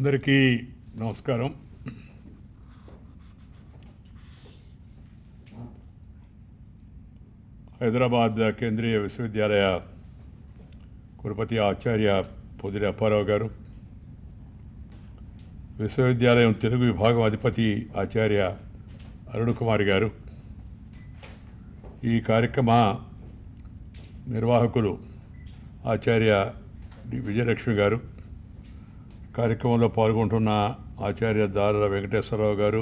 అందరికీ నమస్కారం హైదరాబాద్ కేంద్రీయ విశ్వవిద్యాలయ కురుపతి ఆచార్య పొదిరి అప్పారావు గారు విశ్వవిద్యాలయం తెలుగు విభాగం అధిపతి ఆచార్య అరుణ్ కుమార్ గారు ఈ కార్యక్రమ నిర్వాహకులు ఆచార్య డి విజయలక్ష్మి గారు కార్యక్రమంలో పాల్గొంటున్న ఆచార్య దారల వెంకటేశ్వరరావు గారు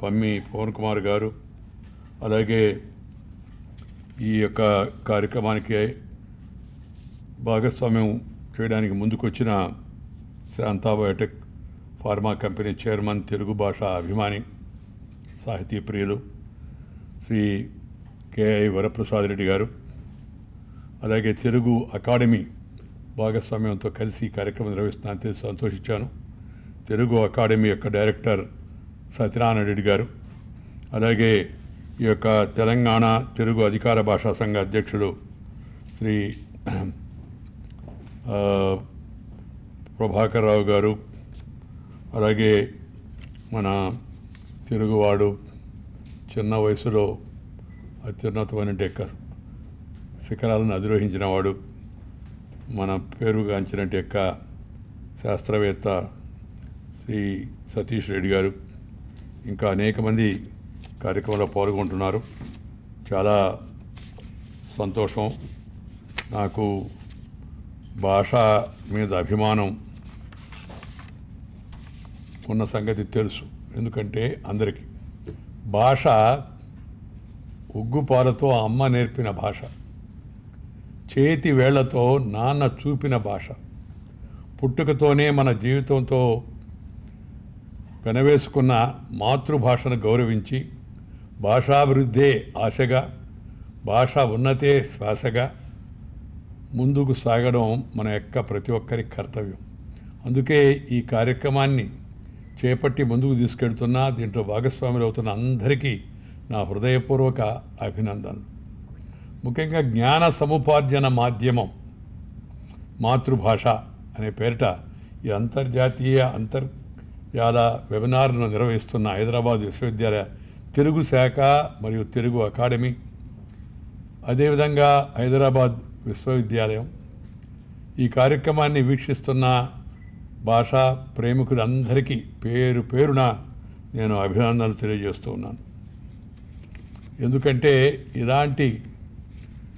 పమ్మి పవన్ కుమార్ గారు అలాగే ఈ యొక్క కార్యక్రమానికి భాగస్వామ్యం చేయడానికి ముందుకొచ్చిన Shantha biotech pharma company chairman Telugu భాష అభిమాని సాహితీ ప్రియులు శ్రీ కేఐ వరప్రసాద్ రెడ్డి గారు అలాగే తెలుగు అకాడమీ భాగస్వామ్యంతో కలిసి ఈ కార్యక్రమం నిర్వహిస్తున్నాను తెలిసి సంతోషించాను తెలుగు అకాడమీ యొక్క డైరెక్టర్ సత్యనారాయణ రెడ్డి గారు అలాగే ఈ యొక్క తెలంగాణ తెలుగు అధికార భాషా సంఘ అధ్యక్షుడు శ్రీ ప్రభాకర్ రావు గారు అలాగే మన తెలుగువాడు చిన్న వయసులో అత్యున్నతమైన డెక్క శిఖరాలను అధిరోహించినవాడు మన పేరుగాంచినట్టు యొక్క శాస్త్రవేత్త శ్రీ సతీష్ రెడ్డి గారు ఇంకా అనేక మంది కార్యక్రమంలో పాల్గొంటున్నారు చాలా సంతోషం నాకు భాష మీద అభిమానం ఉన్న సంగతి తెలుసు ఎందుకంటే అందరికీ భాష ఉగ్గుపాలతో అమ్మ నేర్పిన భాష చేతి వేళ్లతో నాన్న చూపిన భాష పుట్టుకతోనే మన జీవితంతో పెనవేసుకున్న మాతృభాషను గౌరవించి భాషాభివృద్ధే ఆశగా భాష ఉన్నతే శ్వాసగా ముందుకు సాగడం మన యొక్క ప్రతి ఒక్కరి కర్తవ్యం అందుకే ఈ కార్యక్రమాన్ని చేపట్టి ముందుకు తీసుకెళ్తున్నా దీంట్లో భాగస్వాములు అవుతున్న అందరికీ నా హృదయపూర్వక అభినందనలు ముఖ్యంగా జ్ఞాన సముపార్జన మాధ్యమం మాతృభాష అనే పేరిట ఈ అంతర్జాతీయ అంతర్జాల వెబినార్ను నిర్వహిస్తున్న హైదరాబాద్ విశ్వవిద్యాలయ తెలుగు శాఖ మరియు తెలుగు అకాడమీ అదేవిధంగా హైదరాబాద్ విశ్వవిద్యాలయం ఈ కార్యక్రమాన్ని వీక్షిస్తున్న భాషా ప్రేమికులందరికీ పేరు పేరున నేను అభినందనలు తెలియజేస్తూ ఉన్నాను ఎందుకంటే ఇలాంటి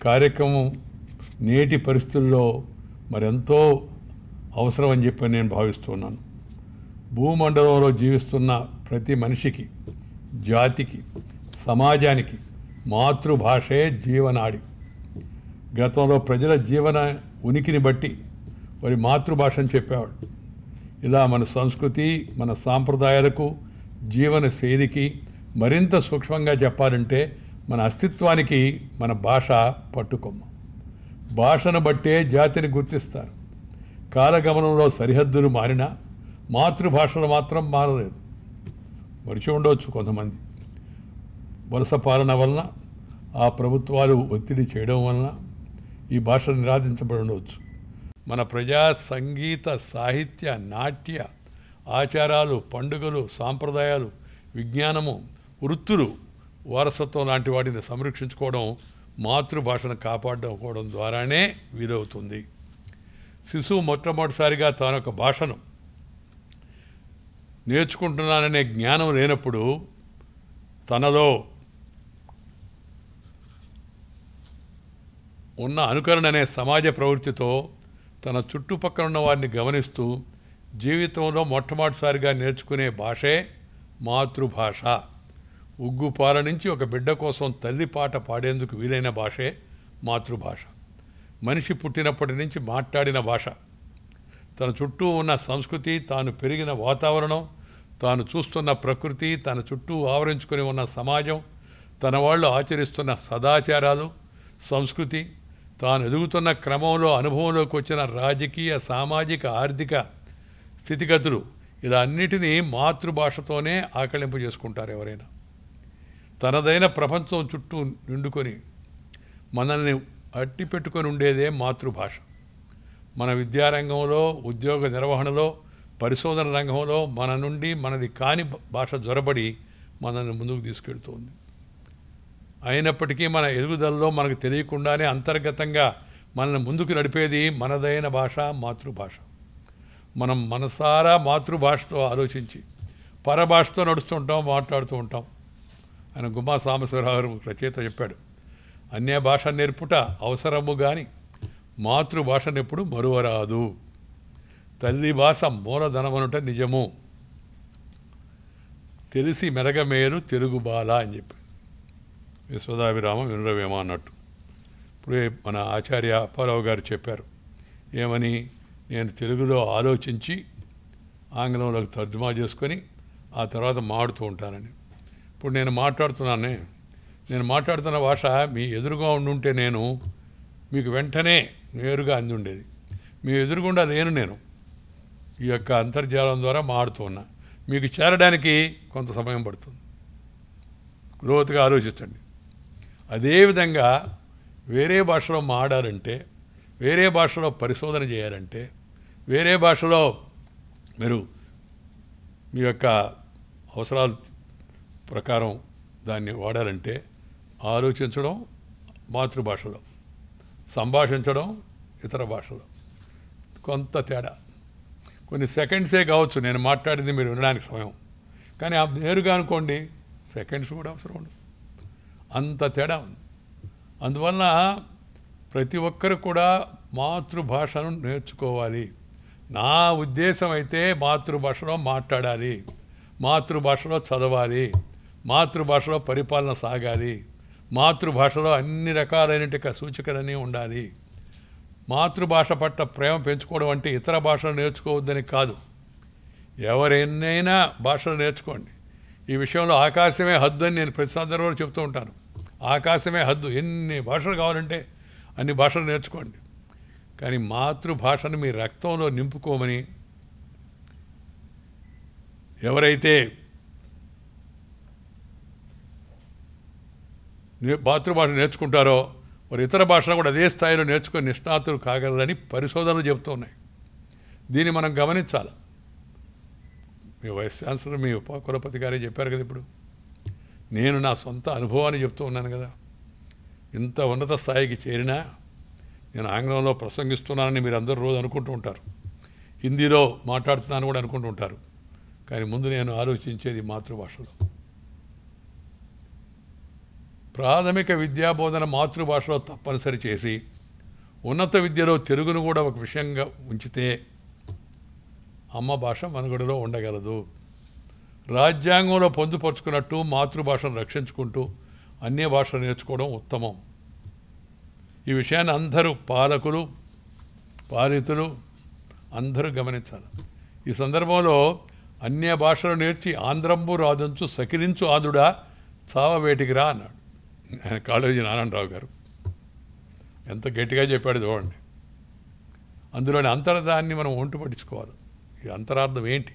కార్యక్రమం నేటి పరిస్థితుల్లో మరెంతో అవసరం అని చెప్పి నేను భావిస్తున్నాను భూమండలంలో జీవిస్తున్న ప్రతి మనిషికి జాతికి సమాజానికి మాతృభాషే జీవనాడి గతంలో ప్రజల జీవన ఉనికిని బట్టి వారి మాతృభాష అని చెప్పేవాడు ఇలా మన సంస్కృతి మన సాంప్రదాయాలకు జీవన శైలికి మరింత సూక్ష్మంగా చెప్పాలంటే మన అస్తిత్వానికి మన భాష పట్టుకొమ్మ భాషను బట్టే జాతిని గుర్తిస్తారు కాలగమనంలో సరిహద్దులు మారినా మాతృభాషలు మాత్రం మారలేదు మరిచి ఉండవచ్చు కొంతమంది వలస పాలన వలన ఆ ప్రభుత్వాలు ఒత్తిడి చేయడం వలన ఈ భాష నిరాధించబడి ఉండవచ్చు మన ప్రజా సంగీత సాహిత్య నాట్య ఆచారాలు పండుగలు సాంప్రదాయాలు విజ్ఞానము వృత్తులు వారసత్వం లాంటి వాటిని సంరక్షించుకోవడం మాతృభాషను కాపాడుకోవడం ద్వారానే వీలవుతుంది శిశువు మొట్టమొదటిసారిగా తాను ఒక భాషను నేర్చుకుంటున్నాననే జ్ఞానం లేనప్పుడు తనలో ఉన్న అనుకరణ అనే సమాజ ప్రవృత్తితో తన చుట్టుపక్కల ఉన్న వారిని గమనిస్తూ జీవితంలో మొట్టమొదటిసారిగా నేర్చుకునే భాషే మాతృభాష ఉగ్గుపాల నుంచి ఒక బిడ్డ కోసం తల్లి పాట పాడేందుకు వీలైన భాషే మాతృభాష మనిషి పుట్టినప్పటి నుంచి మాట్లాడిన భాష తన చుట్టూ ఉన్న సంస్కృతి తాను పెరిగిన వాతావరణం తాను చూస్తున్న ప్రకృతి తన చుట్టూ ఆవరించుకొని ఉన్న సమాజం తన వాళ్ళు ఆచరిస్తున్న సదాచారాలు సంస్కృతి తాను ఎదుగుతున్న క్రమంలో అనుభవంలోకి వచ్చిన రాజకీయ సామాజిక ఆర్థిక స్థితిగతులు ఇలా అన్నిటినీ మాతృభాషతోనే ఆకలింపు చేసుకుంటారు ఎవరైనా తనదైన ప్రపంచం చుట్టూ నిండుకొని మనల్ని అట్టి పెట్టుకొని ఉండేదే మాతృభాష మన విద్యారంగంలో ఉద్యోగ నిర్వహణలో పరిశోధన రంగంలో మన నుండి మనది కాని భాష జ్వరబడి మనల్ని ముందుకు తీసుకెళ్తుంది అయినప్పటికీ మన ఎదుగుదలలో మనకు తెలియకుండానే అంతర్గతంగా మనల్ని ముందుకు నడిపేది మనదైన భాష మాతృభాష మనం మనసారా మాతృభాషతో ఆలోచించి పరభాషతో నడుస్తుంటాం మాట్లాడుతూ ఉంటాం అని గుమ్మా సాంబశివరావు రచయిత చెప్పాడు అన్య భాష నేర్పుట అవసరము మాతృభాష మాతృభాషనెప్పుడు మరువరాదు తల్లి భాష మూలధనమనుట నిజము తెలిసి మెరగమేరు తెలుగు బాల అని చెప్పి విశ్వదాభిరామ వినరవేమ అన్నట్టు ఇప్పుడు మన ఆచార్య అప్పారావు గారు చెప్పారు ఏమని నేను తెలుగులో ఆలోచించి ఆంగ్లంలోకి తర్జుమా చేసుకొని ఆ తర్వాత మాడుతూ ఉంటానని ఇప్పుడు నేను మాట్లాడుతున్నానే నేను మాట్లాడుతున్న భాష మీ ఎదురుగా ఉండుంటే నేను మీకు వెంటనే నేరుగా అంది ఉండేది మీ ఎదురుగుండా నేను నేను ఈ యొక్క అంతర్జాలం ద్వారా మారుతున్నా మీకు చేరడానికి కొంత సమయం పడుతుంది లోతుగా ఆలోచించండి అదేవిధంగా వేరే భాషలో మాడాలంటే వేరే భాషలో పరిశోధన చేయాలంటే వేరే భాషలో మీరు మీ యొక్క అవసరాలు ప్రకారం దాన్ని వాడాలంటే ఆలోచించడం మాతృభాషలో సంభాషించడం ఇతర భాషలో కొంత తేడా కొన్ని సెకండ్సే కావచ్చు నేను మాట్లాడింది మీరు వినడానికి సమయం కానీ నేరుగా అనుకోండి సెకండ్స్ కూడా అవసరం ఉండదు అంత తేడా ఉంది అందువల్ల ప్రతి ఒక్కరు కూడా మాతృభాషను నేర్చుకోవాలి నా ఉద్దేశం అయితే మాతృభాషలో మాట్లాడాలి మాతృభాషలో చదవాలి మాతృభాషలో పరిపాలన సాగాలి మాతృభాషలో అన్ని రకాలైన సూచికలన్నీ ఉండాలి మాతృభాష పట్ల ప్రేమ పెంచుకోవడం అంటే ఇతర భాషలు నేర్చుకోవద్దని కాదు ఎవరైనా భాషలు నేర్చుకోండి ఈ విషయంలో ఆకాశమే హద్దు అని నేను ప్రతి సందర్భంలో చెప్తూ ఉంటాను ఆకాశమే హద్దు ఎన్ని భాషలు కావాలంటే అన్ని భాషలు నేర్చుకోండి కానీ మాతృభాషను మీ రక్తంలో నింపుకోమని ఎవరైతే మాతృభాష నేర్చుకుంటారో మరి ఇతర భాషలు కూడా అదే స్థాయిలో నేర్చుకొని నిష్ణాతులు కాగలరని పరిశోధనలు చెబుతున్నాయి దీన్ని మనం గమనించాలి మీ వైస్ ఛాన్సలర్ మీ ఉప కులపతి గారే చెప్పారు కదా ఇప్పుడు నేను నా సొంత అనుభవాన్ని చెప్తూ ఉన్నాను కదా ఇంత ఉన్నత స్థాయికి చేరినా నేను ఆంగ్లంలో ప్రసంగిస్తున్నానని మీరు అందరూ రోజు అనుకుంటూ ఉంటారు హిందీలో మాట్లాడుతున్నాను కూడా అనుకుంటూ ఉంటారు కానీ ముందు నేను ఆలోచించేది మాతృభాషలో ప్రాథమిక విద్యాబోధన మాతృభాషలో తప్పనిసరి చేసి ఉన్నత విద్యలో తెలుగును కూడా ఒక విషయంగా ఉంచితే అమ్మ భాష మనుగడలో ఉండగలదు రాజ్యాంగంలో పొందుపరుచుకున్నట్టు మాతృభాషను రక్షించుకుంటూ అన్య భాష నేర్చుకోవడం ఉత్తమం ఈ విషయాన్ని అందరూ పాలకులు పాలితులు అందరూ గమనించాలి ఈ సందర్భంలో అన్య భాషలు నేర్చి ఆంధ్రంబు రాజంచు సకిరించు ఆదుడా చావవేటికి రా అన్నాడు కాళోజీ నారాయణరావు గారు ఎంత గట్టిగా చెప్పాడు చూడండి అందులోని అంతర్దాన్ని మనం ఒంటు పట్టించుకోవాలి ఈ అంతరార్థం ఏంటి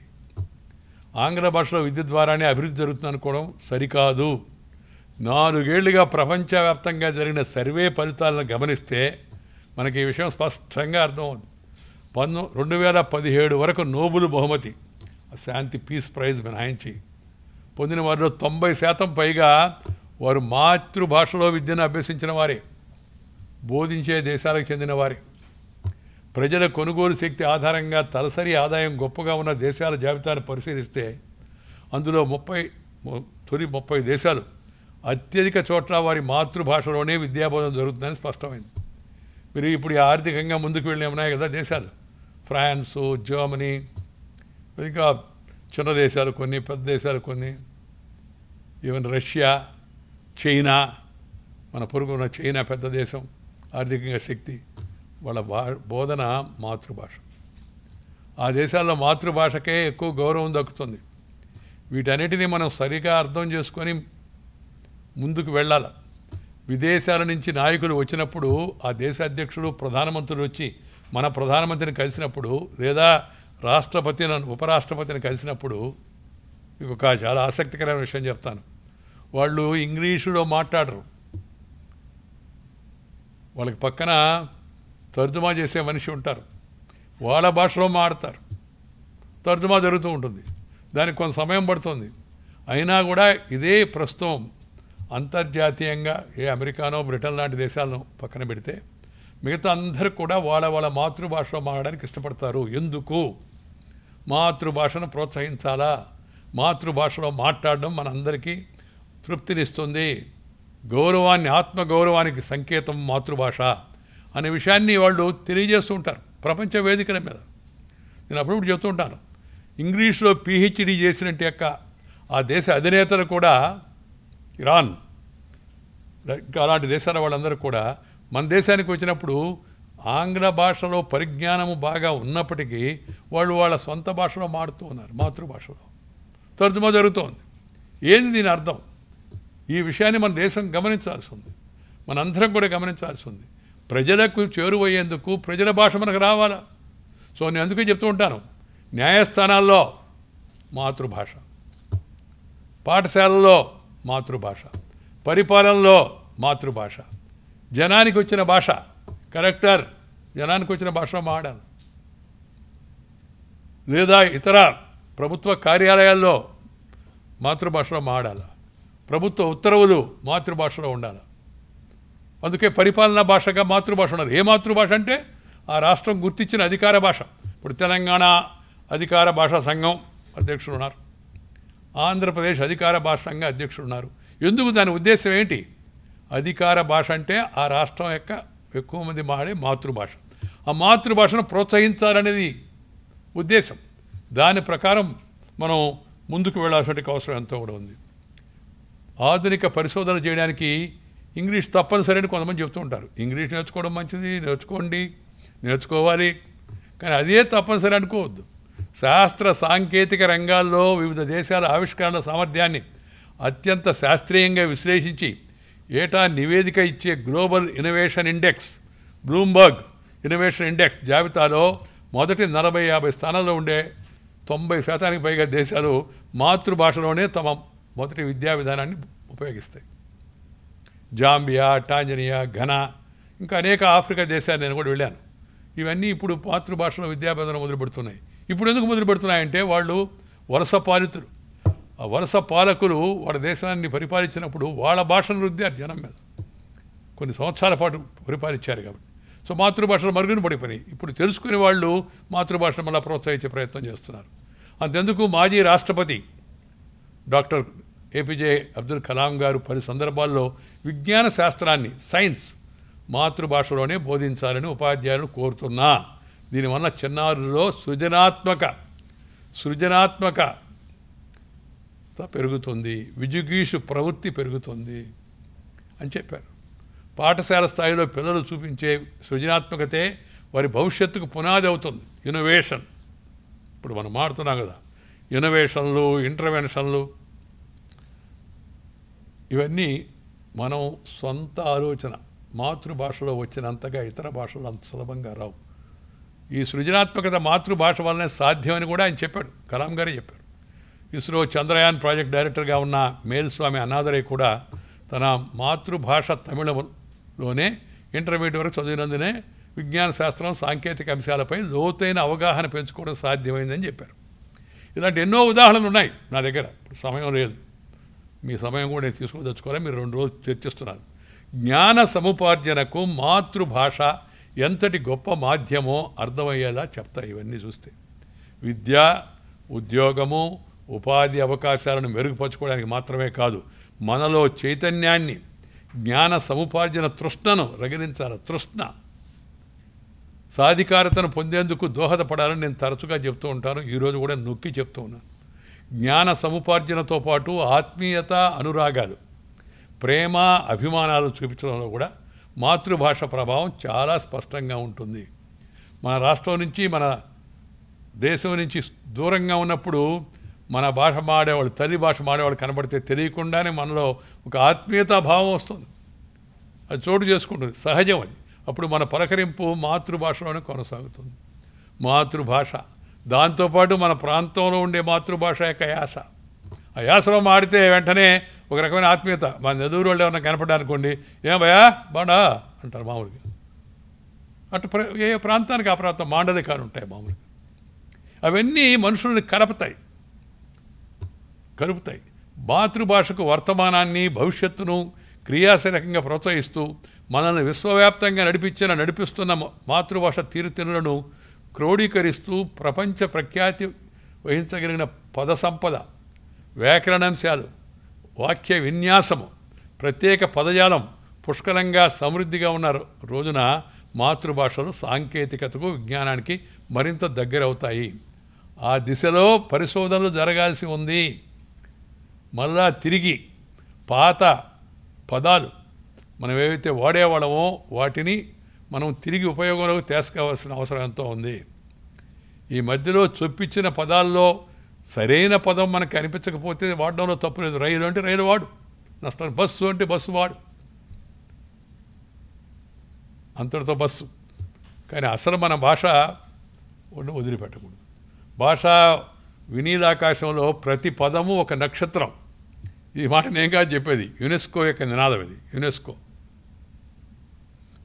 ఆంగ్ల భాషలో విద్య ద్వారానే అభివృద్ధి జరుగుతుంది అనుకోవడం సరికాదు నాలుగేళ్లుగా ప్రపంచవ్యాప్తంగా జరిగిన సర్వే ఫలితాలను గమనిస్తే మనకి ఈ విషయం స్పష్టంగా అర్థమవుతుంది పంతొమ్మిది రెండు వేల పదిహేడు వరకు నోబుల్ బహుమతి శాంతి పీస్ ప్రైజ్ మినహాయించి పొందిన వారిలో తొంభై శాతం పైగా వారు మాతృభాషలో విద్యను అభ్యసించిన వారే బోధించే దేశాలకు చెందిన వారే ప్రజల కొనుగోలు శక్తి ఆధారంగా తలసరి ఆదాయం గొప్పగా ఉన్న దేశాల జాబితాను పరిశీలిస్తే అందులో ముప్పై తొలి ముప్పై దేశాలు అత్యధిక చోట్ల వారి మాతృభాషలోనే విద్యాబోధన జరుగుతుందని స్పష్టమైంది మీరు ఇప్పుడు ఆర్థికంగా ముందుకు వెళ్ళిన ఉన్నాయి కదా దేశాలు ఫ్రాన్సు జర్మనీ ఇంకా చిన్న దేశాలు కొన్ని పెద్ద దేశాలు కొన్ని ఈవెన్ రష్యా చైనా మన పొరుగున చైనా పెద్ద దేశం ఆర్థికంగా శక్తి వాళ్ళ బోధన మాతృభాష ఆ దేశాల్లో మాతృభాషకే ఎక్కువ గౌరవం దక్కుతుంది వీటన్నిటినీ మనం సరిగా అర్థం చేసుకొని ముందుకు వెళ్ళాలి విదేశాల నుంచి నాయకులు వచ్చినప్పుడు ఆ దేశ అధ్యక్షుడు ప్రధానమంత్రులు వచ్చి మన ప్రధానమంత్రిని కలిసినప్పుడు లేదా రాష్ట్రపతిని ఉపరాష్ట్రపతిని కలిసినప్పుడు ఇక ఒక చాలా ఆసక్తికరమైన విషయం చెప్తాను వాళ్ళు ఇంగ్లీషులో మాట్లాడరు వాళ్ళకి పక్కన తర్జుమా చేసే మనిషి ఉంటారు వాళ్ళ భాషలో మాడతారు తర్జుమా జరుగుతూ ఉంటుంది దానికి కొంత సమయం పడుతుంది అయినా కూడా ఇదే ప్రస్తుతం అంతర్జాతీయంగా ఏ అమెరికానో బ్రిటన్ లాంటి దేశాలను పక్కన పెడితే మిగతా అందరూ కూడా వాళ్ళ వాళ్ళ మాతృభాషలో మాట్లాడడానికి ఇష్టపడతారు ఎందుకు మాతృభాషను ప్రోత్సహించాలా మాతృభాషలో మాట్లాడడం మనందరికీ తృప్తినిస్తుంది గౌరవాన్ని ఆత్మగౌరవానికి సంకేతం మాతృభాష అనే విషయాన్ని వాళ్ళు తెలియజేస్తూ ఉంటారు ప్రపంచ వేదికల మీద నేను అప్పుడప్పుడు చెబుతూ ఉంటాను ఇంగ్లీష్లో పిహెచ్డి చేసినట్టు యొక్క ఆ దేశ అధినేతలు కూడా ఇరాన్ ఇంకా అలాంటి దేశాల వాళ్ళందరూ కూడా మన దేశానికి వచ్చినప్పుడు ఆంగ్ల భాషలో పరిజ్ఞానము బాగా ఉన్నప్పటికీ వాళ్ళు వాళ్ళ సొంత భాషలో మాడుతూ ఉన్నారు మాతృభాషలో తర్జుమా జరుగుతోంది ఏంది దీని అర్థం ఈ విషయాన్ని మన దేశం గమనించాల్సి ఉంది మనందరం కూడా గమనించాల్సి ఉంది ప్రజలకు చేరువయ్యేందుకు ప్రజల భాష మనకు రావాలా సో నేను అందుకే చెప్తూ ఉంటాను న్యాయస్థానాల్లో మాతృభాష పాఠశాలల్లో మాతృభాష పరిపాలనలో మాతృభాష జనానికి వచ్చిన భాష కరెక్టర్ జనానికి వచ్చిన భాష మాడాలి లేదా ఇతర ప్రభుత్వ కార్యాలయాల్లో మాతృభాషలో మాడాలి ప్రభుత్వ ఉత్తర్వులు మాతృభాషలో ఉండాలి అందుకే పరిపాలనా భాషగా మాతృభాష ఉండాలి ఏ మాతృభాష అంటే ఆ రాష్ట్రం గుర్తించిన అధికార భాష ఇప్పుడు తెలంగాణ అధికార భాషా సంఘం అధ్యక్షుడు ఉన్నారు ఆంధ్రప్రదేశ్ అధికార భాష సంఘం అధ్యక్షుడు ఉన్నారు ఎందుకు దాని ఉద్దేశం ఏంటి అధికార భాష అంటే ఆ రాష్ట్రం యొక్క ఎక్కువ మంది మాడే మాతృభాష ఆ మాతృభాషను ప్రోత్సహించాలనేది ఉద్దేశం దాని ప్రకారం మనం ముందుకు వెళ్ళాల్సిన అవసరం ఎంతో కూడా ఉంది ఆధునిక పరిశోధన చేయడానికి ఇంగ్లీష్ తప్పనిసరి అని కొంతమంది చెప్తూ ఉంటారు ఇంగ్లీష్ నేర్చుకోవడం మంచిది నేర్చుకోండి నేర్చుకోవాలి కానీ అదే తప్పనిసరి అనుకోవద్దు శాస్త్ర సాంకేతిక రంగాల్లో వివిధ దేశాల ఆవిష్కరణ సామర్థ్యాన్ని అత్యంత శాస్త్రీయంగా విశ్లేషించి ఏటా నివేదిక ఇచ్చే global innovation index Bloomberg innovation index జాబితాలో మొదటి నలభై యాభై స్థానాల్లో ఉండే తొంభై శాతానికి పైగా దేశాలు మాతృభాషలోనే తమ మాతృ విద్యా విధానాన్ని ఉపయోగిస్తాయి జాంబియా టాంజానియా ఘనా ఇంకా అనేక ఆఫ్రికా దేశాలు నేను కొడి వెళ్ళాను ఇవన్నీ ఇప్పుడు మాతృభాషల విద్యా విధానం మొదలు పెట్టున్నాయి ఇప్పుడు ఎందుకు మొదలు పెట్టున్నాయి అంటే వాళ్ళు వారసపాలితులు ఆ వారసపాలకులు వాళ్ళ దేశాన్ని పరిపాలిచినప్పుడు వాళ్ళ భాషలృధ్య జనం మీద కొన్ని సంవత్సరాల పాటు పరిపాలించారు కదా సో మాతృభాషల మరుగుని పోడిపని ఇప్పుడు తెలుసుకునే వాళ్ళు మాతృభాషల మళ్ళ ప్రొత్సహించే ప్రయత్నం చేస్తున్నారు అంతేందుకు మాజీ రాష్ట్రపతి డాక్టర్ ఏపీజే అబ్దుల్ కలాం గారు పలు సందర్భాల్లో విజ్ఞాన శాస్త్రాన్ని సైన్స్ మాతృభాషలోనే బోధించాలని ఉపాధ్యాయులను కోరుతున్నా దీనివల్ల చిన్నారుల్లో సృజనాత్మక సృజనాత్మక పెరుగుతుంది విజుగీషు ప్రవృత్తి పెరుగుతుంది అని చెప్పారు పాఠశాల స్థాయిలో పిల్లలు చూపించే సృజనాత్మకతే వారి భవిష్యత్తుకు పునాది అవుతుంది ఇన్నోవేషన్ ఇప్పుడు మనం మారుతున్నాం కదా ఇన్నోవేషన్లు ఇంటర్వెన్షన్లు ఇవన్నీ మనం సొంత ఆలోచన మాతృభాషలో వచ్చినంతగా ఇతర భాషలు అంత సులభంగా రావు ఈ సృజనాత్మకత మాతృభాష వల్లనే సాధ్యమని కూడా ఆయన చెప్పాడు కలాం గారే చెప్పారు ఇస్రో చంద్రయాన్ ప్రాజెక్ట్ డైరెక్టర్గా ఉన్న మేల్స్వామి అనాథరై కూడా తన మాతృభాష తమిళంలోనే ఇంటర్మీడియట్ వరకు చదివినందునే విజ్ఞాన శాస్త్రం సాంకేతిక అంశాలపై లోతైన అవగాహన పెంచుకోవడం సాధ్యమైందని చెప్పారు ఇలాంటి ఎన్నో ఉదాహరణలు ఉన్నాయి నా దగ్గర సమయం లేదు మీ సమయం కూడా నేను తెచ్చుకోవాలి మీరు రెండు రోజులు చర్చిస్తున్నారు జ్ఞాన సముపార్జనకు మాతృభాష ఎంతటి గొప్ప మాధ్యమో అర్థమయ్యేలా చెప్తాయి ఇవన్నీ చూస్తే విద్య ఉద్యోగము ఉపాధి అవకాశాలను మెరుగుపరచుకోవడానికి మాత్రమే కాదు మనలో చైతన్యాన్ని జ్ఞాన సముపార్జన తృష్ణను రగిలించాలి తృష్ణ సాధికారతను పొందేందుకు దోహదపడాలని నేను తరచుగా చెప్తూ ఉంటాను ఈరోజు కూడా నొక్కి చెప్తూ ఉన్నాను జ్ఞాన సముపార్జనతో పాటు ఆత్మీయత అనురాగాలు ప్రేమ అభిమానాలు చూపించడంలో కూడా మాతృభాష ప్రభావం చాలా స్పష్టంగా ఉంటుంది మన రాష్ట్రం నుంచి మన దేశం నుంచి దూరంగా ఉన్నప్పుడు మన భాష మాడేవాళ్ళు తల్లి భాష మాడేవాళ్ళు కనబడితే తెలియకుండానే మనలో ఒక ఆత్మీయతా భావం వస్తుంది అది చోటు చేసుకుంటుంది సహజం అది అప్పుడు మన పలకరింపు మాతృభాషలోనే కొనసాగుతుంది మాతృభాష దాంతోపాటు మన ప్రాంతంలో ఉండే మాతృభాష యొక్క యాస ఆ యాసలో మాడితే వెంటనే ఒక రకమైన ఆత్మీయత మన నెదూరు వాళ్ళు ఎవరైనా కనపడారనుకోండి ఏం భయా బాడా అంటారు మామూలుగా అటు ఏ ప్రాంతానికి ఆ ప్రాంతం మాండలికాలు ఉంటాయి మామూలుగా అవన్నీ మనుషులని కలపతాయి కలుపుతాయి మాతృభాషకు వర్తమానాన్ని భవిష్యత్తును క్రియాశీలకంగా ప్రోత్సహిస్తూ మనల్ని విశ్వవ్యాప్తంగా నడిపించిన నడిపిస్తున్న మాతృభాష తీరుతెనులను క్రోడీకరిస్తూ ప్రపంచ ప్రఖ్యాతి వహించగలిగిన పద సంపద వ్యాకరణాంశాలు వాక్య విన్యాసము ప్రత్యేక పదజాలం పుష్కలంగా సమృద్ధిగా ఉన్న రోజున మాతృభాషలు సాంకేతికతకు విజ్ఞానానికి మరింత దగ్గరవుతాయి ఆ దిశలో పరిశోధనలు జరగాల్సి ఉంది మళ్ళా తిరిగి పాత పదాలు మనం ఏవైతే వాడేవాళ్ళమో వాటిని మనం తిరిగి ఉపయోగంలోకి తీసుకోవాల్సిన అవసరం ఎంతో ఉంది ఈ మధ్యలో చొప్పించిన పదాల్లో సరైన పదం మనకు అనిపించకపోతే వాడడంలో తప్పు లేదు రైలు అంటే రైలు వాడు నష్టం బస్సు అంటే బస్సు వాడు అంతటితో బస్సు కానీ అసలు మన భాష వదిలిపెట్టకూడదు భాష వినీలాకాశంలో ప్రతి పదము ఒక నక్షత్రం ఈ మాట నేను కాదు చెప్పేది యునెస్కో యొక్క నినాదం ఇది యునెస్కో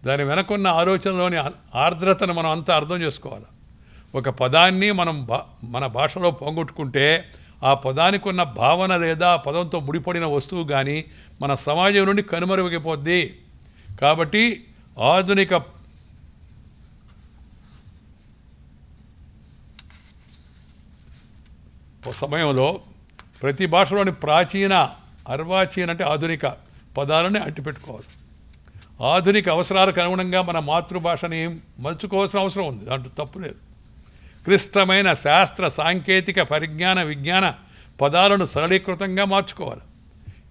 దాని వెనకున్న ఆలోచనలోని ఆర్ద్రతను మనం అంతా అర్థం చేసుకోవాలి ఒక పదాన్ని మనం మన భాషలో పోగొట్టుకుంటే ఆ పదానికి ఉన్న భావన లేదా పదంతో ముడిపడిన వస్తువు కానీ మన సమాజం నుండి కనుమరుగైపోద్ది కాబట్టి ఆధునిక సమయంలో ప్రతి భాషలోని ప్రాచీన అర్వాచీన అంటే ఆధునిక పదాలని అంటిపెట్టుకోవాలి ఆధునిక అవసరాలకు అనుగుణంగా మన మాతృభాషని మలుచుకోవాల్సిన అవసరం ఉంది దాంట్లో తప్పు లేదు క్లిష్టమైన శాస్త్ర సాంకేతిక పరిజ్ఞాన విజ్ఞాన పదాలను సరళీకృతంగా మార్చుకోవాలి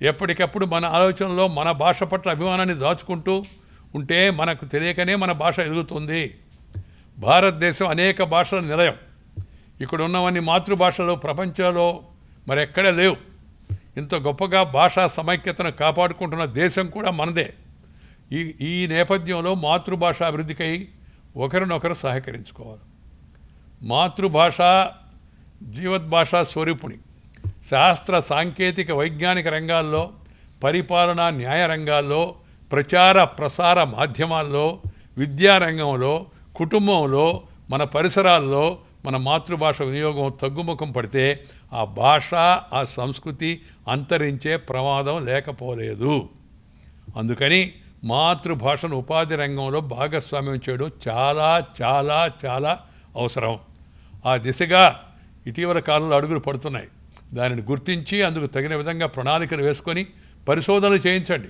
ఎప్పటికప్పుడు మన ఆలోచనలో మన భాష పట్ల అభిమానాన్ని దాచుకుంటూ ఉంటే మనకు తెలియకనే మన భాష ఎదుగుతుంది భారతదేశం అనేక భాషల నిలయం ఇక్కడ ఉన్నవన్నీ మాతృభాషలు ప్రపంచంలో మరెక్కడే లేవు ఇంత గొప్పగా భాషా సమైక్యతను కాపాడుకుంటున్న దేశం కూడా మనదే ఈ ఈ నేపధ్యంలో మాతృభాషా విదకై ఒక రనొక ర సహకరించుకోవాలి మాతృభాష జీవన భాషా సౌరిపుని శాస్త్ర సాంకేతిక వైజ్ఞానిక రంగాల్లో పరిపాలన న్యాయ రంగాల్లో ప్రచార ప్రసార మాధ్యమాల్లో విద్యా రంగంలో కుటుంబంలో మన పరిసరాల్లో మన మాతృభాష వినియోగం తగ్గముకం పడితే ఆ భాష ఆ సంస్కృతి అంతరించే ప్రమాదం లేకపోలేదు అందుకని మాతృభాషను ఉపాధి రంగంలో భాగస్వామ్యం చేయడం చాలా చాలా చాలా అవసరం ఆ దిశగా ఇటీవల కాలంలో అడుగులు పడుతున్నాయి దానిని గుర్తించి అందుకు తగిన విధంగా ప్రణాళికలు వేసుకొని పరిశోధనలు చేయించండి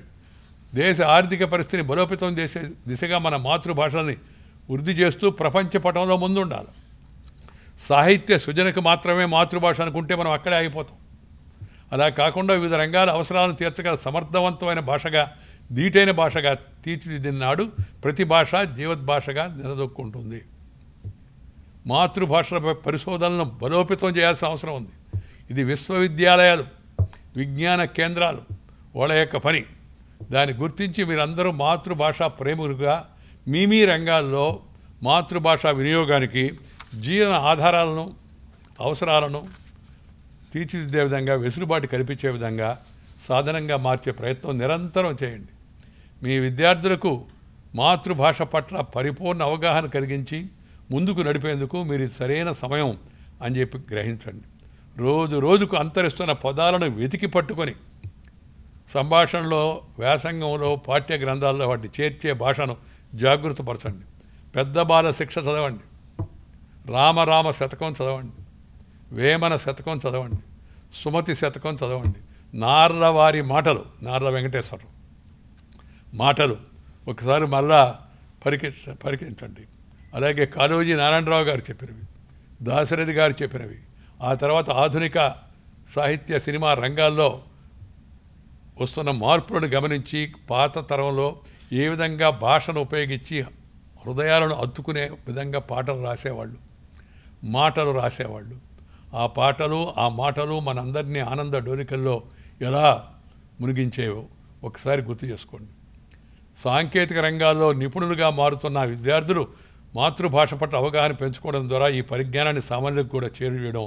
దేశ ఆర్థిక పరిస్థితిని బలోపేతం చేసే దిశగా మన మాతృభాషల్ని వృద్ధి చేస్తూ ప్రపంచ పటంలో ముందుండాలి సాహిత్య సృజనకు మాత్రమే మాతృభాష అనుకుంటే మనం అక్కడే ఆగిపోతాం అలా కాకుండా వివిధ రంగాల అవసరాలను తీర్చగల సమర్థవంతమైన భాషగా దీటైన భాషగా తీర్చిదిద్దినాడు ప్రతి భాష జీవద్భాషగా నిలదొక్కుంటుంది మాతృభాషలపై పరిశోధనలను బలోపేతం చేయాల్సిన అవసరం ఉంది ఇది విశ్వవిద్యాలయాలు విజ్ఞాన కేంద్రాలు వాళ్ళ యొక్క పని దాన్ని గుర్తించి మీరందరూ మాతృభాష ప్రేమికులుగా మీ మీ రంగాల్లో మాతృభాష వినియోగానికి జీవన ఆధారాలను అవసరాలను తీర్చిదిద్దే విధంగా వెసులుబాటు కల్పించే విధంగా సాధనంగా మార్చే ప్రయత్నం నిరంతరం చేయండి మీ విద్యార్థులకు మాతృభాష పట్ల పరిపూర్ణ అవగాహన కలిగించి ముందుకు నడిపేందుకు మీరు సరైన సమయం అని చెప్పి గ్రహించండి రోజు రోజుకు అంతరిస్తున్న పదాలను వెతికి పట్టుకొని సంభాషణలో వ్యాసంగంలో పాఠ్య గ్రంథాల్లో వాటిని చేర్చే భాషను జాగృతపరచండి పెద్ద బాల శిక్ష చదవండి రామరామ శతకం చదవండి వేమన శతకం చదవండి సుమతి శతకం చదవండి వారి మాటలు నార్ల వెంకటేశ్వరరావు మాటలు ఒకసారి మళ్ళా పరికి పరికించండి అలాగే కాళోజీ నారాయణరావు గారు చెప్పినవి దాశరథి గారు చెప్పినవి ఆ తర్వాత ఆధునిక సాహిత్య సినిమా రంగాల్లో వస్తున్న మార్పులను గమనించి పాత తరంలో ఏ విధంగా భాషను ఉపయోగించి హృదయాలను అత్తుకునే విధంగా పాటలు రాసేవాళ్ళు మాటలు రాసేవాళ్ళు ఆ పాటలు ఆ మాటలు మనందరినీ ఆనంద డోలికల్లో ఎలా మునిగించేవో ఒకసారి గుర్తు చేసుకోండి సాంకేతిక రంగాల్లో నిపుణులుగా మారుతున్న విద్యార్థులు మాతృభాష పట్ల అవగాహన పెంచుకోవడం ద్వారా ఈ పరిజ్ఞానాన్ని సామాన్యులకు కూడా చేరువేయడం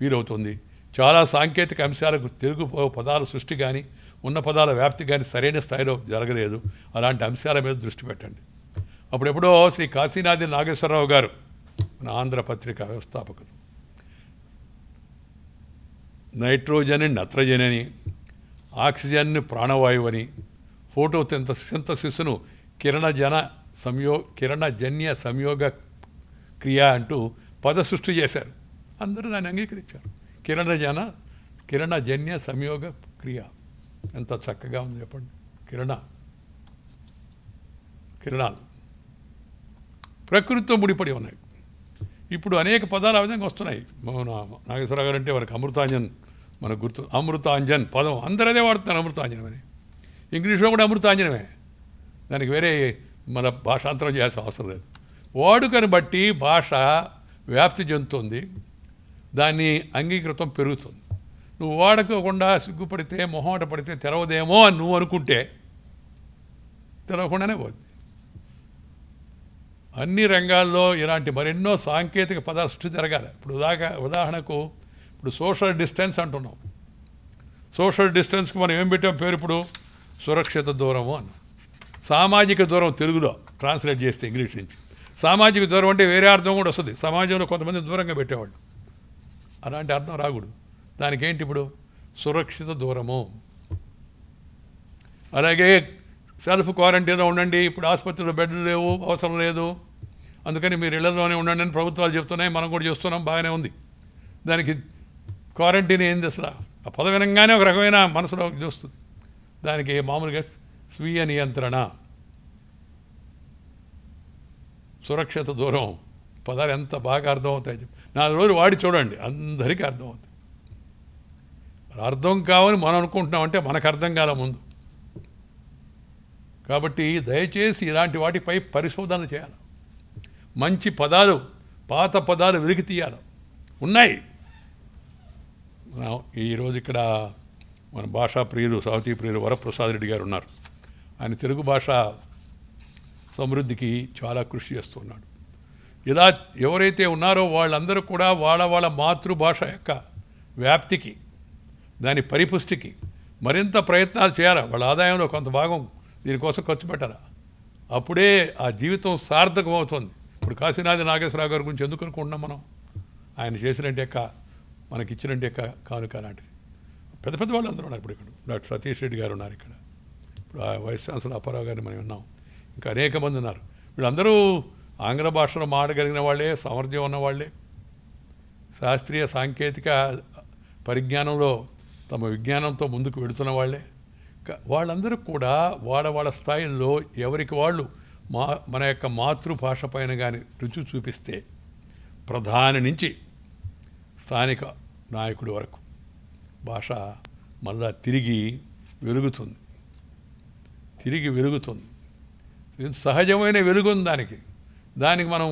వీలవుతుంది చాలా సాంకేతిక అంశాలకు తెలుగు పదాల సృష్టి కానీ ఉన్న పదాల వ్యాప్తి కానీ సరైన స్థాయిలో జరగలేదు అలాంటి అంశాల మీద దృష్టి పెట్టండి అప్పుడెప్పుడో శ్రీ కాశీనాథి నాగేశ్వరరావు గారు మన ఆంధ్ర వ్యవస్థాపకులు నైట్రోజన్ నత్రజన్ అని ఆక్సిజన్ ప్రాణవాయువు అని ఫోటో ಫೋಟೋ ಸಿಂಥಸಿಸ್ನು కిరణజన సంయో కిరణజన్య సంయోగ క్రియ అంటూ పద సృష్టి చేశారు అందరూ దాన్ని అంగీకరించారు కిరణజన కిరణజన్య సంయోగ క్రియ ఎంత చక్కగా ఉంది చెప్పండి కిరణ కిరణాలు ప్రకృతితో ముడిపడి ఉన్నాయి ఇప్పుడు అనేక పదాలు ఆ విధంగా వస్తున్నాయి నాగేశ్వరరావు గారు అంటే వారికి అమృతాంజన్ మనకు గుర్తు అమృతాంజన్ పదం అందరూ అదే వాడుతున్నారు అమృతాంజన్ అని ఇంగ్లీష్లో కూడా అమృతాంజనమే దానికి వేరే మన భాషాంతరం చేయాల్సిన అవసరం లేదు వాడుకని బట్టి భాష వ్యాప్తి చెందుతుంది దాన్ని అంగీకృతం పెరుగుతుంది నువ్వు వాడకోకుండా సిగ్గుపడితే మొహమాట పడితే తెరవదేమో అని నువ్వు అనుకుంటే తెరవకుండానే పోద్ది అన్ని రంగాల్లో ఇలాంటి మరెన్నో సాంకేతిక పదాలు సృష్టి జరగాలి ఇప్పుడు ఉదాహరణ ఉదాహరణకు ఇప్పుడు సోషల్ డిస్టెన్స్ అంటున్నాం సోషల్ డిస్టెన్స్కి మనం ఏం పెట్టాం పేరు ఇప్పుడు సురక్షిత దూరము అన్న సామాజిక దూరం తెలుగులో ట్రాన్స్లేట్ చేస్తే ఇంగ్లీష్ నుంచి సామాజిక దూరం అంటే వేరే అర్థం కూడా వస్తుంది సమాజంలో కొంతమంది దూరంగా పెట్టేవాళ్ళు అలాంటి అర్థం రాకూడదు దానికి ఏంటి ఇప్పుడు సురక్షిత దూరము అలాగే సెల్ఫ్ క్వారంటైన్లో ఉండండి ఇప్పుడు ఆసుపత్రిలో బెడ్లు లేవు అవసరం లేదు అందుకని మీరు ఇళ్లలోనే ఉండండి అని ప్రభుత్వాలు చెప్తున్నాయి మనం కూడా చూస్తున్నాం బాగానే ఉంది దానికి క్వారంటైన్ ఏంది అసలు ఆ పదవినంగానే ఒక రకమైన మనసులో చూస్తుంది దానికి మామూలుగా స్వీయ నియంత్రణ సురక్షిత దూరం పదాలు ఎంత బాగా అర్థమవుతాయి నా రోజు వాడి చూడండి అందరికీ అర్థమవుతుంది అర్థం కావని మనం అనుకుంటున్నామంటే మనకు అర్థం కాల ముందు కాబట్టి దయచేసి ఇలాంటి వాటిపై పరిశోధన చేయాలి మంచి పదాలు పాత పదాలు వెలికి తీయాలి ఉన్నాయి ఈరోజు ఇక్కడ మన భాషా ప్రియులు సావతి ప్రియులు వరప్రసాద్ రెడ్డి గారు ఉన్నారు ఆయన తెలుగు భాష సమృద్ధికి చాలా కృషి చేస్తున్నాడు ఇలా ఎవరైతే ఉన్నారో వాళ్ళందరూ కూడా వాళ్ళ వాళ్ళ మాతృభాష యొక్క వ్యాప్తికి దాని పరిపుష్టికి మరింత ప్రయత్నాలు చేయాలి వాళ్ళ ఆదాయంలో కొంత భాగం దీనికోసం ఖర్చు పెట్టాలి అప్పుడే ఆ జీవితం సార్థకం అవుతుంది ఇప్పుడు కాశీనాథ నాగేశ్వరరావు గారి గురించి ఎందుకు అనుకుంటున్నాం మనం ఆయన చేసినట్టు యొక్క మనకిచ్చినట్టు యొక్క కానుక లాంటిది పెద్ద పెద్ద వాళ్ళు అందరూ ఉన్నారు ఇప్పుడు ఇక్కడ డాక్టర్ సతీష్ రెడ్డి గారు ఉన్నారు ఇక్కడ ఇప్పుడు ఆ వైస్ ఛాన్సలర్ అప్పారావు గారిని మనం విన్నాం ఇంకా అనేక మంది ఉన్నారు వీళ్ళందరూ ఆంగ్ల భాషలో మాడగలిగిన వాళ్ళే సామర్థ్యం ఉన్నవాళ్ళే శాస్త్రీయ సాంకేతిక పరిజ్ఞానంలో తమ విజ్ఞానంతో ముందుకు వెళుతున్న వాళ్ళే వాళ్ళందరూ కూడా వాళ్ళ వాళ్ళ స్థాయిల్లో ఎవరికి వాళ్ళు మా మన యొక్క మాతృభాష పైన కానీ రుచి చూపిస్తే ప్రధాని నుంచి స్థానిక నాయకుడి వరకు భాష మళ్ళా తిరిగి వెలుగుతుంది తిరిగి వెలుగుతుంది సహజమైన వెలుగుంది దానికి దానికి మనం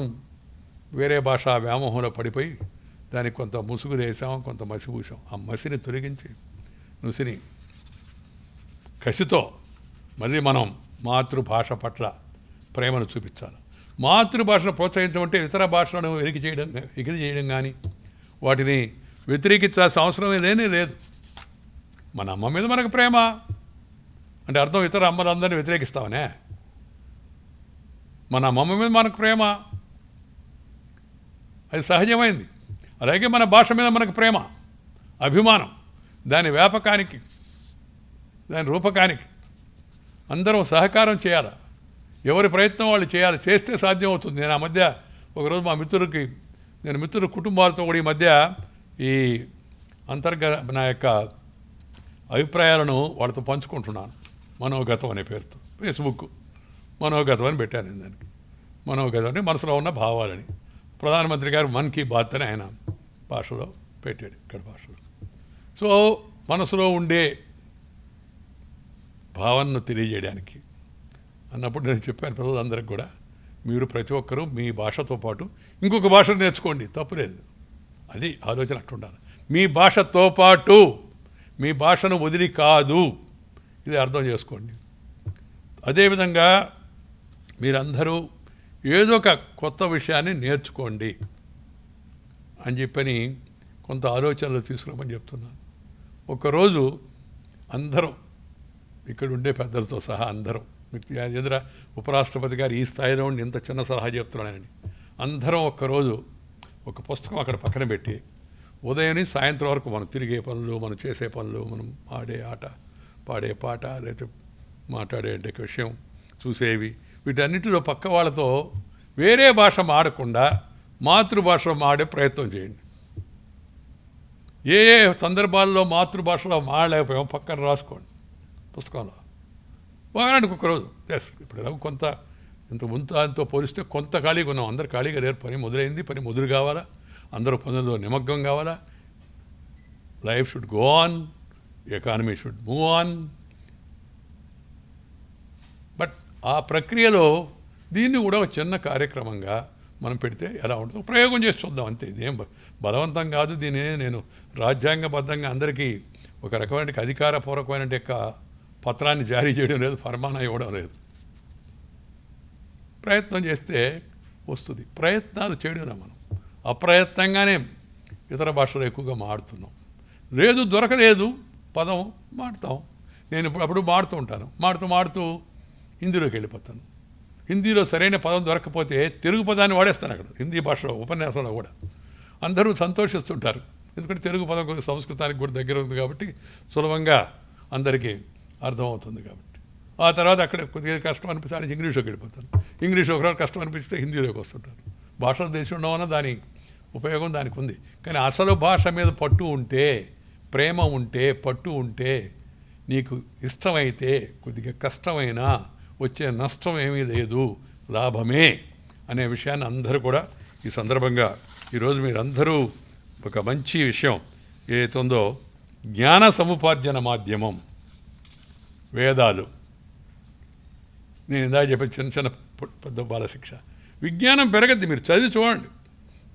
వేరే భాష వ్యామోహంలో పడిపోయి దానికి కొంత ముసుగు వేసాం కొంత మసి పూసాం ఆ మసిని తొలగించి నుసిని కసితో మళ్ళీ మనం మాతృభాష పట్ల ప్రేమను చూపించాలి మాతృభాషను ప్రోత్సహించడం అంటే ఇతర భాషలను ఎరికి చేయడం ఎగిరి చేయడం కానీ వాటిని వ్యతిరేకించాల్సిన అవసరం లేనే లేదు మన అమ్మ మీద మనకు ప్రేమ అంటే అర్థం ఇతర అమ్మలందరినీ వ్యతిరేకిస్తామనే మన అమ్మమ్మ మీద మనకు ప్రేమ అది సహజమైంది అలాగే మన భాష మీద మనకు ప్రేమ అభిమానం దాని వ్యాపకానికి దాని రూపకానికి అందరం సహకారం చేయాలి ఎవరి ప్రయత్నం వాళ్ళు చేయాలి చేస్తే సాధ్యం అవుతుంది నేను ఆ మధ్య ఒకరోజు మా మిత్రుడికి నేను మిత్రుడు కుటుంబాలతో కూడా ఈ మధ్య ఈ అంతర్గత నా యొక్క అభిప్రాయాలను వాళ్ళతో పంచుకుంటున్నాను మనోగతం అనే పేరుతో ఫేస్బుక్ మనోగతం అని పెట్టాను దానికి మనోగతం అంటే మనసులో ఉన్న భావాలని ప్రధానమంత్రి గారు మన్ కీ బాత్ అని ఆయన భాషలో పెట్టాడు ఇక్కడ భాషలో సో మనసులో ఉండే భావనను తెలియజేయడానికి అన్నప్పుడు నేను చెప్పాను ప్రజలందరికీ కూడా మీరు ప్రతి ఒక్కరూ మీ భాషతో పాటు ఇంకొక భాషను నేర్చుకోండి తప్పులేదు అది ఆలోచన అట్టుండాలి మీ భాషతో పాటు మీ భాషను వదిలి కాదు ఇది అర్థం చేసుకోండి అదేవిధంగా మీరందరూ ఏదో ఒక కొత్త విషయాన్ని నేర్చుకోండి అని చెప్పని కొంత ఆలోచనలు తీసుకురామని చెప్తున్నాను ఒకరోజు అందరం ఇక్కడ ఉండే పెద్దలతో సహా అందరం మీకు ఎదుర ఉపరాష్ట్రపతి గారు ఈ స్థాయిలో ఉండి ఇంత చిన్న సలహా చెప్తున్నానని అందరం ఒక్కరోజు ఒక పుస్తకం అక్కడ పక్కన పెట్టి ఉదయం సాయంత్రం వరకు మనం తిరిగే పనులు మనం చేసే పనులు మనం ఆడే ఆట పాడే పాట లేకపోతే మాట్లాడే విషయం చూసేవి వీటన్నిటిలో పక్క వాళ్ళతో వేరే భాష మాడకుండా మాతృభాషలో మాడే ప్రయత్నం చేయండి ఏ ఏ సందర్భాల్లో మాతృభాషలో మాడలేకపోయాం పక్కన రాసుకోండి పుస్తకంలో వారానికి ఒకరోజు ఎస్ ఇప్పుడు కొంత ఇంతకుముందు దాంతో పోలిస్తే కొంత ఖాళీగా ఉన్నాం అందరు ఖాళీగా లేరు పని మొదలైంది పని ముదురు కావాలా అందరూ పనుల్లో నిమగ్గం కావాలా life should go on economy should move on but ఆ ప్రక్రియలో దీన్ని కూడా ఒక చిన్న కార్యక్రమంగా మనం పెడితే ఎలా ఉంటుందో ప్రయోగం చేసి చూద్దాం అంతే ఇదేం బలవంతం కాదు దీని నేను రాజ్యాంగబద్ధంగా అందరికీ ఒక రకమైన అధికారపూర్వకమైన యొక్క పత్రాన్ని జారీ చేయడం లేదు ఫర్మానా ఇవ్వడం లేదు ప్రయత్నం చేస్తే వస్తుంది ప్రయత్నాలు చేయడం మనం అప్రయత్నంగానే ఇతర భాషలు ఎక్కువగా మాడుతున్నాం లేదు దొరకలేదు పదం మాడతాం నేను ఇప్పుడు అప్పుడు మాడుతూ ఉంటాను మాడుతూ మాడుతూ హిందీలోకి వెళ్ళిపోతాను హిందీలో సరైన పదం దొరకకపోతే తెలుగు పదాన్ని వాడేస్తాను అక్కడ హిందీ భాషలో ఉపన్యాసంలో కూడా అందరూ సంతోషిస్తుంటారు ఎందుకంటే తెలుగు పదం సంస్కృతానికి కూడా దగ్గర ఉంది కాబట్టి సులభంగా అందరికీ అర్థమవుతుంది కాబట్టి ఆ తర్వాత అక్కడ కొద్దిగా కష్టం అనిపిస్తే ఇంగ్లీష్లోకి వెళ్ళిపోతాను ఇంగ్లీష్ ఒకరోజు కష్టం అనిపిస్తే హిందీలోకి వస్తుంటారు భాషలు తెలిసి ఉండమన్న దాని ఉపయోగం దానికి ఉంది కానీ అసలు భాష మీద పట్టు ఉంటే ప్రేమ ఉంటే పట్టు ఉంటే నీకు ఇష్టమైతే కొద్దిగా కష్టమైనా వచ్చే నష్టం ఏమీ లేదు లాభమే అనే విషయాన్ని అందరూ కూడా ఈ సందర్భంగా ఈరోజు మీరందరూ ఒక మంచి విషయం ఏదైతుందో జ్ఞాన సముపార్జన మాధ్యమం వేదాలు నేను ఇందాక చెప్పే చిన్న చిన్న పెద్ద బాలశిక్ష విజ్ఞానం పెరగద్ది మీరు చదివి చూడండి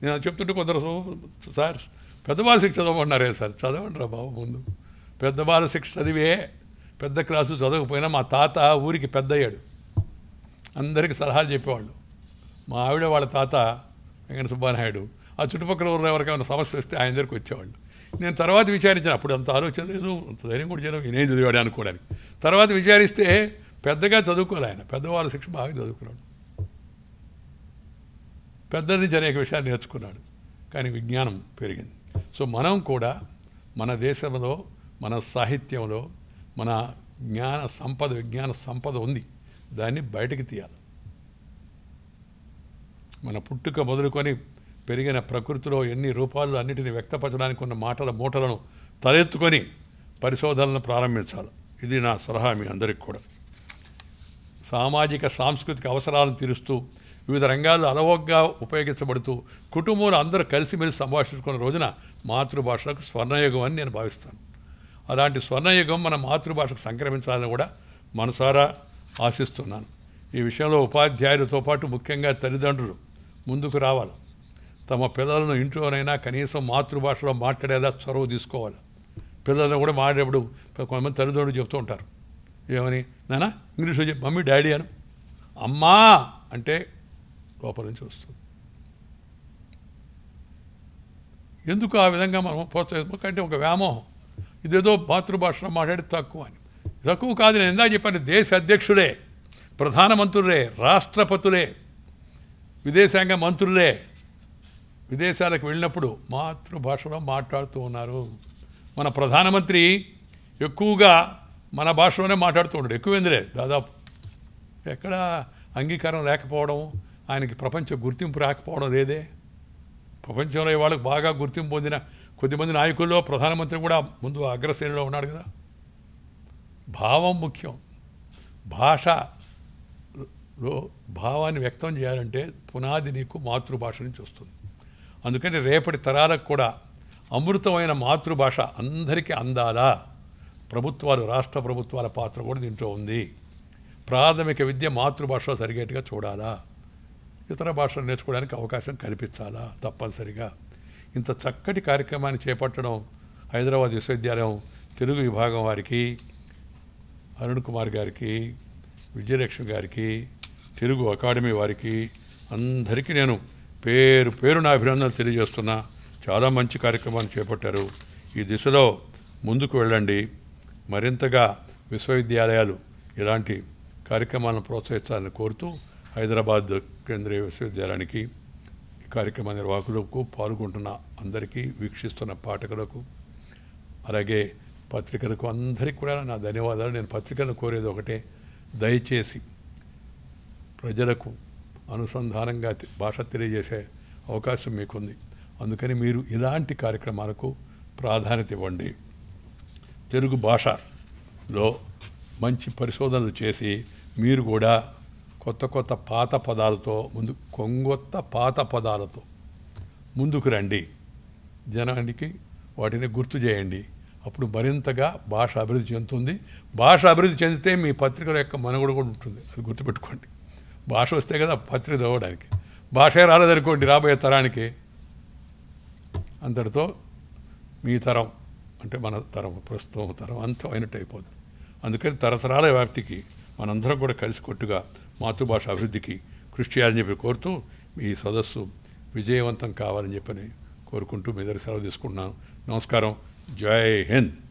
నేను చెప్తుంటే కొందరు సార్ పెద్ద బాలశిక్ష చదవమన్నారే సార్ చదవండి రా బాబు ముందు పెద్ద బాలశిక్ష చదివే పెద్ద క్లాసు చదవకపోయినా మా తాత ఊరికి పెద్ద అయ్యాడు అందరికీ సలహాలు చెప్పేవాళ్ళు మా ఆవిడ వాళ్ళ తాత వెంకట సుబ్బానాయుడు ఆ చుట్టుపక్కల ఊరు ఎవరికైనా సమస్య వస్తే ఆయన దగ్గరికి వచ్చేవాళ్ళు నేను తర్వాత విచారించాను అప్పుడు అంత ఆలోచన లేదు అంత ధైర్యం కూడా చేయడం నేనేం చదివాడు అనుకోవడానికి తర్వాత విచారిస్తే పెద్దగా చదువుకోలే ఆయన పెద్దవాళ్ళ శిక్ష బాగా చదువుకున్నాడు పెద్దల నుంచి అనేక విషయాలు నేర్చుకున్నాడు కానీ విజ్ఞానం పెరిగింది సో మనం కూడా మన దేశంలో మన సాహిత్యంలో మన జ్ఞాన సంపద విజ్ఞాన సంపద ఉంది దాన్ని బయటకు తీయాలి మన పుట్టుక మొదలుకొని పెరిగిన ప్రకృతిలో ఎన్ని రూపాలు అన్నిటిని వ్యక్తపరచడానికి ఉన్న మాటల మూటలను తలెత్తుకొని పరిశోధనలను ప్రారంభించాలి ఇది నా సలహా మీ అందరికి కూడా సామాజిక సాంస్కృతిక అవసరాలను తీరుస్తూ వివిధ రంగాల్లో అలవోగ్గా ఉపయోగించబడుతూ కుటుంబంలో అందరూ కలిసిమెలిసి సంభాషించుకున్న రోజున మాతృభాషలకు స్వర్ణయుగం అని నేను భావిస్తాను అలాంటి స్వర్ణయుగం మన మాతృభాషకు సంక్రమించాలని కూడా మనసారా ఆశిస్తున్నాను ఈ విషయంలో ఉపాధ్యాయులతో పాటు ముఖ్యంగా తల్లిదండ్రులు ముందుకు రావాలి తమ పిల్లలను ఇంట్లోనైనా కనీసం మాతృభాషలో మాట్లాడేలా చొరవ తీసుకోవాలి పిల్లలను కూడా మాట్లాడేప్పుడు కొంతమంది తల్లిదండ్రులు చెబుతూ ఉంటారు ఏమని నానా ఇంగ్లీష్లో చెప్పి మమ్మీ డాడీ అను అమ్మా అంటే లోపల నుంచి వస్తుంది ఎందుకు ఆ విధంగా మనం ప్రోత్సహిస్తాం ఎందుకంటే ఒక వ్యామోహం ఇదేదో మాతృభాషలో మాట్లాడి తక్కువ అని తక్కువ కాదు నేను ఎందా చెప్పాను దేశ అధ్యక్షుడే ప్రధానమంత్రులే రాష్ట్రపతులే విదేశాంగ మంత్రులే విదేశాలకు వెళ్ళినప్పుడు మాతృభాషలో మాట్లాడుతూ ఉన్నారు మన ప్రధానమంత్రి ఎక్కువగా మన భాషలోనే మాట్లాడుతూ ఉండడు ఎక్కువేందిరే దాదాపు ఎక్కడ అంగీకారం లేకపోవడం ఆయనకి ప్రపంచ గుర్తింపు రాకపోవడం లేదే ప్రపంచంలో వాళ్ళకు బాగా గుర్తింపు పొందిన కొద్దిమంది నాయకుల్లో ప్రధానమంత్రి కూడా ముందు అగ్రశ్రేణిలో ఉన్నాడు కదా భావం ముఖ్యం భాష లో భావాన్ని వ్యక్తం చేయాలంటే పునాది నీకు మాతృభాష నుంచి వస్తుంది అందుకని రేపటి తరాలకు కూడా అమృతమైన మాతృభాష అందరికీ అందాలా ప్రభుత్వాలు రాష్ట్ర ప్రభుత్వాల పాత్ర కూడా దీంట్లో ఉంది ప్రాథమిక విద్య మాతృభాష సరిగేట్టుగా చూడాలా ఇతర భాషలు నేర్చుకోవడానికి అవకాశం కల్పించాలా తప్పనిసరిగా ఇంత చక్కటి కార్యక్రమాన్ని చేపట్టడం హైదరాబాద్ విశ్వవిద్యాలయం తెలుగు విభాగం వారికి అరుణ్ కుమార్ గారికి విజయలక్ష్మి గారికి తెలుగు అకాడమీ వారికి అందరికీ నేను పేరు పేరు నా అభినందన తెలియజేస్తున్నా చాలా మంచి కార్యక్రమాన్ని చేపట్టారు ఈ దిశలో ముందుకు వెళ్ళండి మరింతగా విశ్వవిద్యాలయాలు ఇలాంటి కార్యక్రమాలను ప్రోత్సహించాలని కోరుతూ హైదరాబాద్ కేంద్రీయ విశ్వవిద్యాలయానికి ఈ కార్యక్రమ నిర్వాహకులకు పాల్గొంటున్న అందరికీ వీక్షిస్తున్న పాఠకులకు అలాగే పత్రికలకు అందరికీ కూడా నా ధన్యవాదాలు నేను పత్రికలను కోరేది ఒకటే దయచేసి ప్రజలకు అనుసంధానంగా భాష తెలియజేసే అవకాశం మీకుంది అందుకని మీరు ఇలాంటి కార్యక్రమాలకు ప్రాధాన్యత ఇవ్వండి తెలుగు భాషలో మంచి పరిశోధనలు చేసి మీరు కూడా కొత్త కొత్త పాత పదాలతో ముందు కొంగొత్త పాత పదాలతో ముందుకు రండి జనానికి వాటిని గుర్తు చేయండి అప్పుడు మరింతగా భాష అభివృద్ధి చెందుతుంది భాష అభివృద్ధి చెందితే మీ పత్రికల యొక్క మనుగడ కూడా ఉంటుంది అది గుర్తుపెట్టుకోండి భాష వస్తే కదా పత్రిక చదవడానికి భాషే రాలేదనుకోండి రాబోయే తరానికి అంతటితో మీ తరం అంటే మన తరం ప్రస్తుతం తరం అంతం అయినట్టు అయిపోద్ది అందుకని తరతరాల వ్యాప్తికి మనందరం కూడా కలిసి కొట్టుగా మాతృభాష అభివృద్ధికి కృషి చేయాలని చెప్పి కోరుతూ మీ సదస్సు విజయవంతం కావాలని చెప్పని కోరుకుంటూ మీ దగ్గర సెలవు తీసుకుంటున్నాను నమస్కారం జై హింద్